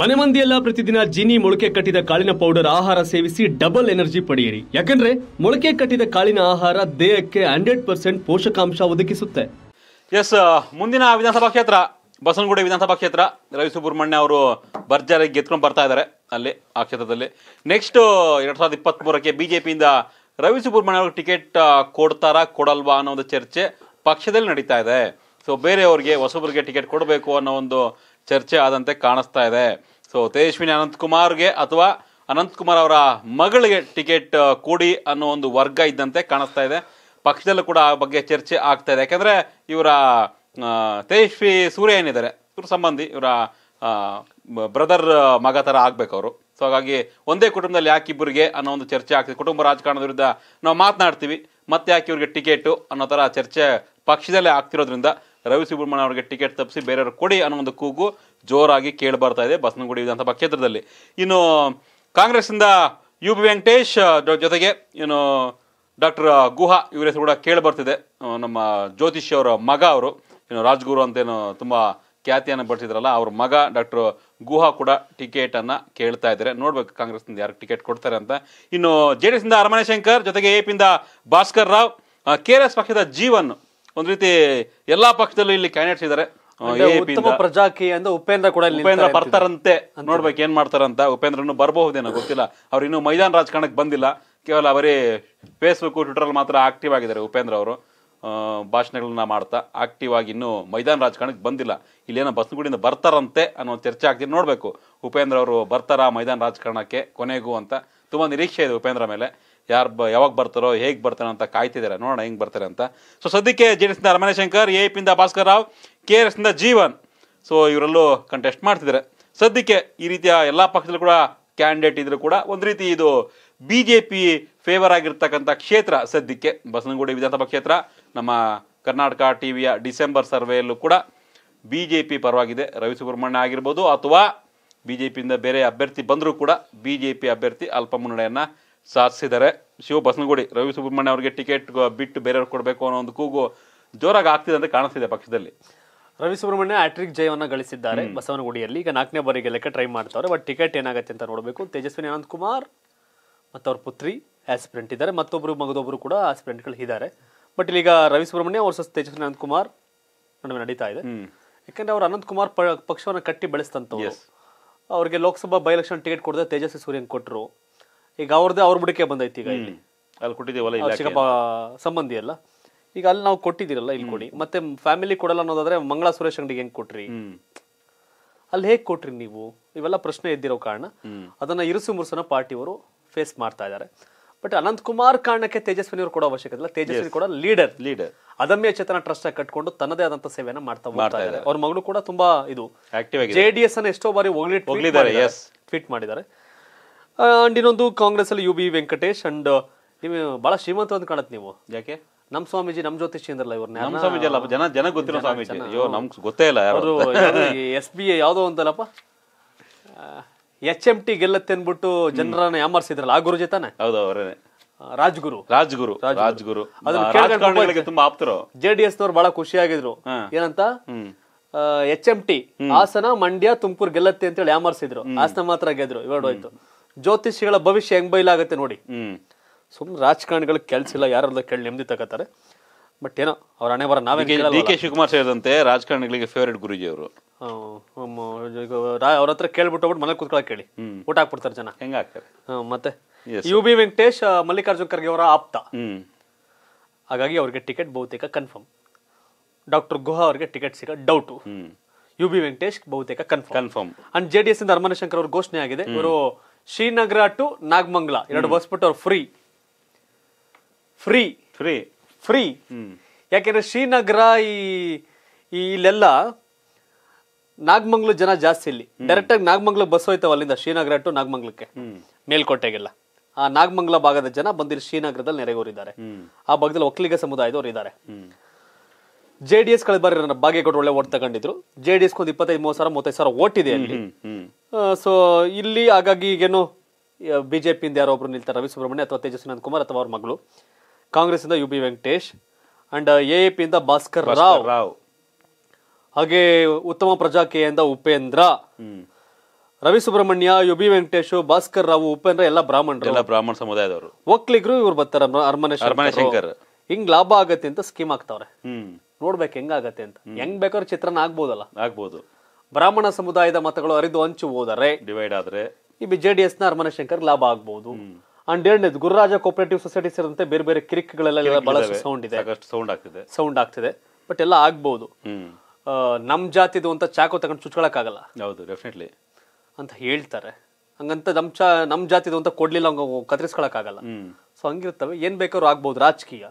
ಮನೆ ಮಂದಿಯೆಲ್ಲ ಪ್ರತಿದಿನ ಜಿನಿ ಮೊಳಕೆ ಕಟ್ಟಿದ ಕಾಳಿನ ಪೌಡರ್ ಆಹಾರ ಸೇವಿಸಿ ಡಬಲ್ ಎನರ್ಜಿ ಪಡೆಯಿರಿ ಯಾಕಂದ್ರೆ ಮೊಳಕೆ ಕಟ್ಟಿದ ಕಾಳಿನ ಆಹಾರ ದೇಹಕ್ಕೆ ಹಂಡ್ರೆಡ್ ಪರ್ಸೆಂಟ್ ಪೋಷಕಾಂಶ ಒದಗಿಸುತ್ತೆ ಎಸ್ ಮುಂದಿನ ವಿಧಾನಸಭಾ ಕ್ಷೇತ್ರ ಬಸವನಗುಡಿ ವಿಧಾನಸಭಾ ಕ್ಷೇತ್ರ ರವಿ ಸುಬ್ರಹ್ಮಣ್ಯ ಅವರು ಭರ್ಜರಿ ಗೆದ್ಕೊಂಡು ಬರ್ತಾ ಇದ್ದಾರೆ ಅಲ್ಲಿ ಆ ಕ್ಷೇತ್ರದಲ್ಲಿ ನೆಕ್ಸ್ಟ್ ಎರಡ್ ಸಾವಿರದ ಇಪ್ಪತ್ತ್ ಮೂರಕ್ಕೆ ಪಿಯಿಂದ ರವಿ ಸುಬ್ರಹ್ಮಣ್ಯ ಅವ್ರಿಗೆ ಟಿಕೆಟ್ ಕೊಡ್ತಾರಾ ಕೊಡಲ್ವಾ ಅನ್ನೋ ಒಂದು ಚರ್ಚೆ ಪಕ್ಷದಲ್ಲಿ ನಡೀತಾ ಇದೆ ಸೊ ಬೇರೆಯವ್ರಿಗೆ ಹೊಸಬ್ರಿಗೆ ಟಿಕೆಟ್ ಕೊಡಬೇಕು ಅನ್ನೋ ಒಂದು ಚರ್ಚೆ ಆದಂತೆ ಕಾಣಿಸ್ತಾ ಇದೆ ಸೊ ತೇಜಸ್ವಿನಿ ಅನಂತಕುಮಾರ್ಗೆ ಅಥವಾ ಅನಂತಕುಮಾರ್ ಅವರ ಮಗಳಿಗೆ ಟಿಕೆಟ್ ಕೊಡಿ ಅನ್ನೋ ಒಂದು ವರ್ಗ ಇದ್ದಂತೆ ಕಾಣಿಸ್ತಾ ಇದೆ ಪಕ್ಷದಲ್ಲೂ ಕೂಡ ಆ ಬಗ್ಗೆ ಚರ್ಚೆ ಆಗ್ತಾ ಇದೆ ಯಾಕಂದರೆ ಇವರ ತೇಜಸ್ವಿ ಸೂರ್ಯ ಏನಿದ್ದಾರೆ ಇವ್ರ ಸಂಬಂಧಿ ಇವರ ಬ್ರದರ್ ಮಗ ಥರ ಆಗಬೇಕು ಅವರು ಸೊ ಹಾಗಾಗಿ ಒಂದೇ ಕುಟುಂಬದಲ್ಲಿ ಯಾಕೆ ಇಬ್ಬರಿಗೆ ಅನ್ನೋ ಒಂದು ಚರ್ಚೆ ಆಗ್ತಿದೆ ಕುಟುಂಬ ರಾಜಕಾರಣದ ವಿರುದ್ಧ ನಾವು ಮಾತನಾಡ್ತೀವಿ ಮತ್ತೆ ಯಾಕೆ ಇವರಿಗೆ ಟಿಕೆಟು ಅನ್ನೋ ಥರ ಚರ್ಚೆ ಪಕ್ಷದಲ್ಲೇ ಆಗ್ತಿರೋದ್ರಿಂದ ರವಿ ಸುಬ್ರಹ್ಮಣ್ಯ ಅವರಿಗೆ ಟಿಕೆಟ್ ತಪ್ಪಿಸಿ ಬೇರೆಯವರು ಕೊಡಿ ಅನ್ನೋ ಒಂದು ಕೂಗು ಜೋರಾಗಿ ಕೇಳಿ ಇದೆ ಬಸನಗುಡಿ ವಿಧಾನಸಭಾ ಕ್ಷೇತ್ರದಲ್ಲಿ ಇನ್ನು ಕಾಂಗ್ರೆಸ್ಸಿಂದ ಯು ಪಿ ವೆಂಕಟೇಶ್ ಜೊತೆಗೆ ಏನು ಡಾಕ್ಟರ್ ಗುಹಾ ಇವರ ಹೆಸರು ಕೂಡ ಕೇಳಿ ಬರ್ತಿದೆ ನಮ್ಮ ಜ್ಯೋತಿಷ್ ಅವರ ಮಗ ಅವರು ಏನು ರಾಜ್ಗುರು ಅಂತೇನು ತುಂಬ ಖ್ಯಾತಿಯನ್ನು ಬಳಸಿದ್ರಲ್ಲ ಅವ್ರ ಮಗ ಡಾಕ್ಟರ್ ಗುಹಾ ಕೂಡ ಟಿಕೆಟನ್ನು ಕೇಳ್ತಾ ಇದ್ದಾರೆ ನೋಡ್ಬೇಕು ಕಾಂಗ್ರೆಸ್ನಿಂದ ಯಾರು ಟಿಕೆಟ್ ಕೊಡ್ತಾರೆ ಅಂತ ಇನ್ನು ಜೆ ಡಿ ಎಸ್ನಿಂದ ಅರಮನೆ ಶಂಕರ್ ಜೊತೆಗೆ ಎ ಪಿಯಿಂದ Bhaskar Rao K R S ಪಕ್ಷದ ಜೀವನ್ ಒಂದು ರೀತಿ ಎಲ್ಲಾ ಪಕ್ಷದಲ್ಲೂ ಇಲ್ಲಿ ಕ್ಯಾಂಡಿಡೇಟ್ಸ್ ಇದ್ದಾರೆ ಉಪೇಂದ್ರ ಕೂಡ ಉಪೇಂದ್ರ ಬರ್ತಾರಂತೆ ನೋಡ್ಬೇಕು ಏನ್ ಮಾಡ್ತಾರಂತ ಉಪೇಂದ್ರನು ಬರಬಹುದೇನೋ ಗೊತ್ತಿಲ್ಲ ಅವ್ರು ಇನ್ನು ಮೈದಾನ ರಾಜಕಾರಣಕ್ಕೆ ಬಂದಿಲ್ಲ ಕೇವಲ ಅವರೇ ಫೇಸ್ಬುಕ್ ಟ್ವಿಟರ್ ಮಾತ್ರ ಆಕ್ಟಿವ್ ಆಗಿದ್ದಾರೆ ಉಪೇಂದ್ರ ಅವರು ಭಾಷಣಗಳನ್ನ ಮಾಡ್ತಾ ಆಕ್ಟಿವ್ ಆಗಿ ಇನ್ನು ಮೈದಾನ ರಾಜಕಾರಣಕ್ಕೆ ಬಂದಿಲ್ಲ ಇಲ್ಲಿ ಏನೋ ಬಸ್ನಗುಡಿಯಿಂದ ಬರ್ತಾರಂತೆ ಅನ್ನೋ ಚರ್ಚೆ ಆಗ್ತೀನಿ ನೋಡ್ಬೇಕು ಉಪೇಂದ್ರ ಅವರು ಬರ್ತಾರಾ ಮೈದಾನ ರಾಜಕಾರಣಕ್ಕೆ ಕೊನೆಗೂ ಅಂತ ತುಂಬಾ ನಿರೀಕ್ಷೆ ಇದೆ ಉಪೇಂದ್ರ ಮೇಲೆ ಯಾರು ಬ ಯಾವಾಗ ಬರ್ತಾರೋ ಹೇಗೆ ಬರ್ತಾರೋ ಅಂತ ಕಾಯ್ತಿದ್ದಾರೆ ನೋಡೋಣ ಹೆಂಗೆ ಬರ್ತಾರೆ ಅಂತ ಸೊ ಸದ್ಯಕ್ಕೆ ಜೆ ಡಿ ಎಸ್ನಿಂದ ರಮಣಶಂಕರ್ ಎ ಪಿಂದ ಭಾಸ್ಕರ್ ರಾವ್ ಕೆ ಆರ್ ಎಸ್ನಿಂದ ಜೀವನ್ ಸೊ ಇವರಲ್ಲೂ ಕಂಟೆಸ್ಟ್ ಮಾಡ್ತಿದ್ದಾರೆ ಸದ್ಯಕ್ಕೆ ಈ ರೀತಿಯ ಎಲ್ಲ ಪಕ್ಷದಲ್ಲೂ ಕೂಡ ಕ್ಯಾಂಡಿಡೇಟ್ ಇದ್ರು ಕೂಡ ಒಂದು ರೀತಿ ಇದು ಬಿ ಜೆ ಪಿ ಫೇವರ್ ಆಗಿರ್ತಕ್ಕಂಥ ಕ್ಷೇತ್ರ ಸದ್ಯಕ್ಕೆ ಬಸನಗುಡಿ ವಿಧಾನಸಭಾ ಕ್ಷೇತ್ರ ನಮ್ಮ ಕರ್ನಾಟಕ ಟಿ ವಿಯ ಡಿಸೆಂಬರ್ ಸರ್ವೆಯಲ್ಲೂ ಕೂಡ ಬಿ ಜೆ ಪಿ ಪರವಾಗಿದೆ ರವಿ ಸುಬ್ರಹ್ಮಣ್ಯ ಆಗಿರ್ಬೋದು ಅಥವಾ ಬಿ ಜೆ ಪಿಯಿಂದ ಬೇರೆ ಅಭ್ಯರ್ಥಿ ಬಂದರೂ ಕೂಡ ಬಿ ಜೆ ಪಿ ಅಭ್ಯರ್ಥಿ ಅಲ್ಪ ಮುನ್ನಡೆಯನ್ನು ಸಾಧಿಸಿದ್ದಾರೆ ಶಿವ ಬಸನಗುಡಿ ರವಿ ಸುಬ್ರಹ್ಮಣ್ಯ ಅವರಿಗೆ ಟಿಕೆಟ್ ಬಿಟ್ಟು ಬೇರೆಯವ್ರು ಕೊಡಬೇಕು ಅನ್ನೋ ಒಂದು ಕೂಗು ಜೋರಾಗಿ ಆಗ್ತಿದೆ ಅಂತ ಕಾಣಿಸ್ತಿದೆ ಪಕ್ಷದಲ್ಲಿ ರವಿ ಸುಬ್ರಹ್ಮಣ್ಯ ಆಟ್ರಿಕ್ ಜಯವನ್ನು ಗಳಿಸಿದ್ದಾರೆ ಬಸವನಗುಡಿಯಲ್ಲಿ ಈಗ ನಾಲ್ಕನೇ ಬಾರಿಗೆ ಲೆಕ್ಕ ಟ್ರೈ ಮಾಡ್ತಾರೆ ಬಟ್ ಟಿಕೆಟ್ ಏನಾಗುತ್ತೆ ಅಂತ ನೋಡಬೇಕು ತೇಜಸ್ವಿನಿ ಅನಂತ್ ಕುಮಾರ್ ಮತ್ತು ಅವ್ರ ಪುತ್ರಿ ಆಸ್ಪಿರೆಂಟ್ ಇದ್ದಾರೆ ಮತ್ತೊಬ್ಬರು ಮಗದೊಬ್ಬರು ಕೂಡ ಆಸ್ಪಿರೆಂಟ್ಗಳು ಇದ್ದಾರೆ ಬಟ್ ಇಲ್ಲಿಗ ರವಿ ಸುಬ್ರಹ್ಮಣ್ಯ ವರ್ಸಸ್ ತೇಜಸ್ವಿನಿ ಅನಂತ್ ಕುಮಾರ್ ನಡುವೆ ನಡೀತಾ ಇದೆ ಯಾಕಂದ್ರೆ ಅವ್ರು ಅನಂತ್ ಕುಮಾರ್ ಪಕ್ಷವನ್ನು ಕಟ್ಟಿ ಬೆಳೆಸ್ತಂತವ್ರು ಅವ್ರಿಗೆ ಲೋಕಸಭಾ ಬೈ ಎಲೆಕ್ಷನ್ ಟಿಕೆಟ್ ಕೊಡದೆ ತೇಜಸ್ವಿ ಸೂರ್ಯನ್ ಕೊಟ್ಟರು ಈಗ ಅವ್ರದ್ದೇ ಅವ್ರ ಬುಡಿಕೆ ಬಂದೈತಿ ಈಗ ಇಲ್ಲಿ ಅಲ್ಲಿ ಕೊಟ್ಟಿದ್ದೀವಲ್ಲ ಚಿಕ್ಕಪ್ಪ ಸಂಬಂಧಿ ಅಲ್ಲ ಈಗ ಅಲ್ಲಿ ನಾವು ಕೊಟ್ಟಿದ್ದೀರಲ್ಲ ಇಲ್ಲಿ ಕೊಡಿ ಮತ್ತೆ ಫ್ಯಾಮಿಲಿ ಕೊಡಲ್ಲ ಅನ್ನೋದಾದ್ರೆ ಮಂಗಳ ಸುರೇಶ್ ಅಂಗಡಿಗೆ ಹೆಂಗ್ ಕೊಟ್ರಿ ಅಲ್ಲಿ ಹೇಗೆ ಕೊಟ್ರಿ ನೀವು ಇವೆಲ್ಲ ಪ್ರಶ್ನೆ ಎದ್ದಿರೋ ಕಾರಣ ಅದನ್ನ ಇರುಸು ಮುರುಸನ ಪಾರ್ಟಿಯವರು ಫೇಸ್ ಮಾಡ್ತಾ ಇದ್ದಾರೆ ಬಟ್ ಅನಂತ್ ಕುಮಾರ್ ಕಾರಣಕ್ಕೆ ಅವರು ಕೊಡೋ ಅವಶ್ಯಕತೆ ಇಲ್ಲ ತೇಜಸ್ವಿನಿ ಕೂಡ ಲೀಡರ್ ಲೀಡರ್ ಅದಮ್ಯ ಚೇತನ ಟ್ರಸ್ಟ್ ಕಟ್ಕೊಂಡು ತನ್ನದೇ ಆದಂತ ಸೇವೆಯನ್ನ ಮಾಡ್ತಾ ಹೋಗ್ತಾ ಇದ್ದಾರೆ ಅವ್ರ ಮಗಳು ಕೂಡ ತುಂಬಾ ಇದು ಜೆಡಿಎಸ್ ಅನ್ನ ಎಷ್ಟೋ ಬಾರಿ ಟ್ವೀಟ್ ಮಾಡಿದ್ದಾರೆ ಅಂಡ್ ಇನ್ನೊಂದು ಅಲ್ಲಿ ಯು ಬಿ ವೆಂಕಟೇಶ್ ಅಂಡ್ ನೀವು ಬಹಳ ಶ್ರೀಮಂತ ಅಂತ ಕಾಣುತ್ತೆ ನೀವು ಯಾಕೆ ನಮ್ ಸ್ವಾಮೀಜಿ ನಮ್ಮ ಜ್ಯೋತಿಷಿ ಅಂದ್ರಲ್ಲ ಇವ್ರ ನಮ್ಮ ಸ್ವಾಮೀಜಿ ಅಲ್ಲ ಜನ ಜನ ಗೊತ್ತಿರೋ ಸ್ವಾಮೀಜಿ ಅಯ್ಯೋ ನಮ್ಗೆ ಗೊತ್ತೇ ಇಲ್ಲ ಯಾರು ಎಸ್ ಬಿ ಎ ಯಾವುದೋ ಅಂತಲ್ಲಪ್ಪ ಎಚ್ ಎಂ ಟಿ ಗೆಲ್ಲತ್ತೆ ಅನ್ಬಿಟ್ಟು ಜನರನ್ನ ಯಾಮರ್ಸಿದ್ರಲ್ಲ ಆ ಗುರುಜಿ ತಾನೆ ಹೌದು ಅವರೇ ರಾಜ್ಗುರು ರಾಜ್ಗುರು ರಾಜ್ಗುರು ತುಂಬಾ ಆಪ್ತರು ಜೆ ಡಿ ಎಸ್ ನವ್ರು ಬಹಳ ಖುಷಿಯಾಗಿದ್ರು ಏನಂತ H M T Hassan Mandya Tumakuru ಗೆಲ್ಲತ್ತೆ ಹೇಳಿ ಯಾಮರ್ಸಿದ್ರು ಹಾಸನ ಮಾತ್ರ ಗೆದ್ರು ಇವಾಗ ಹೋಯ್ತು ಜ್ಯೋತಿಷಿಗಳ ಭವಿಷ್ಯ ಹೆಂಗ್ ಬೈಲಾಗತ್ತೆ ನೋಡಿ ಸುಮ್ಮನೆ ರಾಜಕಾರಣಿಗಳು ಕೆಲಸ ಇಲ್ಲ ಯಾರಲ್ಲ ಕೇಳಿ ನೆಮ್ಮದಿ ತಗೋತಾರೆ ಬಟ್ ಏನೋ ಅವ್ರ ಹಣೆ ಬರ ನಾವೇ ಡಿ ಕೆ ಶಿವಕುಮಾರ್ ಸೇರಿದಂತೆ ರಾಜಕಾರಣಿಗಳಿಗೆ ಫೇವ್ರೇಟ್ ಗುರುಜಿ ಅವರು ಅವ್ರ ಹತ್ರ ಕೇಳ್ಬಿಟ್ಟು ಹೋಗ್ಬಿಟ್ಟು ಮನೇಲಿ ಕೂತ್ಕೊಳ್ಳೋಕೆ ಕೇಳಿ ಊಟ ಹಾಕ್ಬಿಡ್ತಾರೆ ಜನ ಹೆಂಗಾಗ್ತಾರೆ ಹಾಕ್ತಾರೆ ಮತ್ತೆ ಯು ಬಿ ವೆಂಕಟೇಶ್ ಮಲ್ಲಿಕಾರ್ಜುನ್ ಖರ್ಗೆ ಅವರ ಆಪ್ತ ಹಾಗಾಗಿ ಅವ್ರಿಗೆ ಟಿಕೆಟ್ ಬಹುತೇಕ ಕನ್ಫರ್ಮ್ ಡಾಕ್ಟರ್ ಗುಹಾ ಅವರಿಗೆ ಟಿಕೆಟ್ ಸಿಗೋ ಡೌಟ್ ಯು ಬಿ ವೆಂಕಟೇಶ್ ಬಹುತೇಕ confirm confirm and J D S ಇಂದ ಅರಮನೆ ಶಂಕರ್ ಅವ್ರ ಘೋಷಣೆ ಆಗಿದೆ ಇವರು ಶ್ರೀನಗರ ಟು ನಾಗಮಂಗಲ ಎರಡು ಬಸ್ ಬಿಟ್ಟು ಫ್ರೀ ಫ್ರೀ ಫ್ರೀ ಫ್ರೀ ಯಾಕೆಂದ್ರೆ ಶ್ರೀನಗರ ಈ ಇಲ್ಲೆಲ್ಲ ನಾಗಮಂಗ್ಲ ಜನ ಜಾಸ್ತಿ ಇಲ್ಲಿ ಡೈರೆಕ್ಟ್ ಆಗಿ ನಾಗಮಂಗ್ಲ ಬಸ್ ಹೋಯ್ತಾವ ಅಲ್ಲಿಂದ ಶ್ರೀನಗರ ಟು ನಾಗಮಂಗ್ಲಕ್ಕೆ ಮೇಲ್ಕೋಟೆಗೆಲ್ಲ ಆ ನಾಗಮಂಗ್ಲ ಭಾಗದ ಜನ ಬಂದಿರ ಶ್ರೀನಗರದಲ್ಲಿ ನೆರೆಗೂರಿದ್ದಾರೆ ಆ ಭಾಗದಲ್ಲಿ ಒಕ್ಕಲಿಗ ಸಮುದಾಯದವರು ಇದ್ದಾರೆ ಜೆ ಡಿ ಎಸ್ ಕಳೆದ ಬಾರಿ ಬಾಗೇಗೌಡ ಒಳ್ಳೆ ಓಟ್ ತಗೊಂಡಿದ್ರು ಜೆ ಡಿ ಎಸ್ ಒಂದು ಇಪ್ಪತ್ತೈದು ಮೂವತ್ತು ಸಾವಿರ ಮೂವತ್ತೈದು ಸಾವಿರ ಓಟ್ ಇದೆ ಅಲ್ಲಿ ಸೊ ಇಲ್ಲಿ ಹಾಗಾಗಿ ಈಗೇನು ಬಿ ಜೆ ಪಿಯಿಂದ ಯಾರೋ ಒಬ್ಬರು ನಿಲ್ತಾರೆ ರವಿ ಸುಬ್ರಹ್ಮಣ್ಯ ಅಥವಾ ತೇಜಸ್ವಿ ನಂದ್ ಕುಮಾರ್ ಅಥವಾ ಅವ್ರ ಮಗಳು ಇಂದ U B Venkatesh and A A ಪಿಯಿಂದ ಭಾಸ್ಕರ್ ರಾವ್ ರಾವ್ ಹಾಗೆ ಉತ್ತಮ ಪ್ರಜಾಕೇಯಿಂದ ಉಪೇಂದ್ರ ರವಿ ಸುಬ್ರಹ್ಮಣ್ಯ ಯು ಬಿ ವೆಂಕಟೇಶ್ ಭಾಸ್ಕರ್ ರಾವ್ ಉಪೇಂದ್ರ ಎಲ್ಲ ಬ್ರಾಹ್ಮಣರು ಎಲ್ಲ ಬ್ರಾಹ್ಮಣ ಸಮುದಾಯದವರು ಒಕ್ಕಲಿಗರು ಇವ್ರು ಬರ್ತಾರೆ ಅರಮನೆ ಅರಮನೆ ಶಂಕರ್ ಹಿಂಗ್ ಲಾಭ ಆಗತ್ತೆ ಅಂತ ಸ್ಕೀಮ್ ಹಾಕ್ತಾವ್ರೆ ನೋಡ್ಬೇಕು ಹೆಂಗಾಗತ್ತೆ ಅಂತ ಹೆಂಗ್ ಬೇಕಾದ್ರೆ ಚಿತ್ರನ ಆಗ್ಬೋದಲ್ಲ ಆಗ್ಬೋದು ಬ್ರಾಹ್ಮಣ ಸಮುದಾಯದ ಮತಗಳು ಹರಿದು ಹಂಚು ಹೋದರೆ ಡಿವೈಡ್ ಆದ್ರೆ ಈ ಬಿ ಜೆ ಡಿ ಲಾಭ ಆಗ್ಬಹುದು ಅಂಡ್ ಎರಡನೇದು ಗುರುರಾಜ ಕೋಪರೇಟಿವ್ ಸೊಸೈಟಿ ಸೇರಿದಂತೆ ಬೇರೆ ಬೇರೆ ಕಿರಿಕ್ಗಳೆಲ್ಲ ಬಹಳಷ್ಟು ಸೌಂಡ್ ಇದೆ ಸೌಂಡ್ ಆಗ್ತಿದೆ ಸೌಂಡ್ ಆಗ್ತಿದೆ ಬಟ್ ಎಲ್ಲ ಆಗ್ಬಹುದು ನಮ್ ಜಾತಿದು ಅಂತ ಚಾಕು ತಗೊಂಡು ಚುಚ್ಕೊಳಕ್ಕಾಗಲ್ಲ ಹೌದು ಡೆಫಿನೆಟ್ಲಿ ಅಂತ ಹೇಳ್ತಾರೆ ಹಂಗಂತ ನಮ್ ಚಾ ನಮ್ ಜಾತಿದು ಅಂತ ಕೊಡ್ಲಿಲ್ಲ ಹಂಗ ಕತ್ತರಿಸ್ಕೊಳಕ್ಕಾಗಲ್ಲ ಸೊ ಹಂಗಿರ್ತವೆ ಏನ್ ಬೇಕಾದ್ರೂ ಆಗ್ಬಹುದು ರಾಜಕೀಯ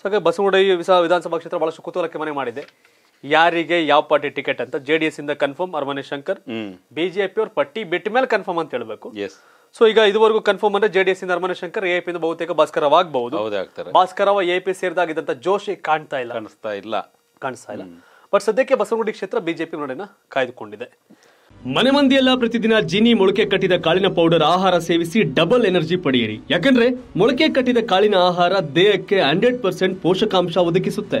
ಸೊ ಹಾಗೆ ಬಸವನಗುಡಿ ವಿಧಾನಸಭಾ ಕ್ಷೇತ್ರ ಬಹಳಷ್ಟು ಕುತೂಹಲಕ್ಕೆ ಮನೆ ಮಾಡಿದೆ ಯಾರಿಗೆ ಯಾವ ಪಾರ್ಟಿ ಟಿಕೆಟ್ ಅಂತ ಜೆ ಡಿ ಎಸ್ ಇಂದ ಕನ್ಫರ್ಮ್ ಅರಮನೆ ಶಂಕರ್ ಬಿಜೆಪಿ ಅವ್ರ ಪಟ್ಟಿ ಬಿಟ್ಟ ಮೇಲೆ ಕನ್ಫರ್ಮ್ ಅಂತ ಹೇಳ್ಬೇಕು ಸೊ ಈಗ ಇದುವರೆಗೂ ಕನ್ಫರ್ಮ್ ಅಂದ್ರೆ ಜೆಡಿಎಸ್ ಇಂದ ಅರಮನೆ ಶಂಕರ್ ಪಿ ಇಂದ ಬಹುತೇಕ ಭಾಸ್ಕರ್ ಆಗಬಹುದು ಭಾಸ್ಕರವ ಎಪಿ ಸೇರಿದಾಗಿದ್ದಂತ ಜೋಶಿ ಕಾಣ್ತಾ ಇಲ್ಲ ಕಾಣಿಸ್ತಾ ಇಲ್ಲ ಕಾಣಿಸ್ತಾ ಇಲ್ಲ ಬಟ್ ಸದ್ಯಕ್ಕೆ ಬಸವನಗುಡಿ ಕ್ಷೇತ್ರ ಬಿಜೆಪಿ ನೋಡಿನ ಕಾಯ್ದುಕೊಂಡಿದೆ ಮನೆ ಮಂದಿಯೆಲ್ಲ ಪ್ರತಿದಿನ ಜಿನಿ ಮೊಳಕೆ ಕಟ್ಟಿದ ಕಾಳಿನ ಪೌಡರ್ ಆಹಾರ ಸೇವಿಸಿ ಡಬಲ್ ಎನರ್ಜಿ ಪಡೆಯಿರಿ ಯಾಕಂದ್ರೆ ಮೊಳಕೆ ಕಟ್ಟಿದ ಕಾಳಿನ ಆಹಾರ ದೇಹಕ್ಕೆ ಹಂಡ್ರೆಡ್ ಪರ್ಸೆಂಟ್ ಪೋಷಕಾಂಶ ಒದಗಿಸುತ್ತೆ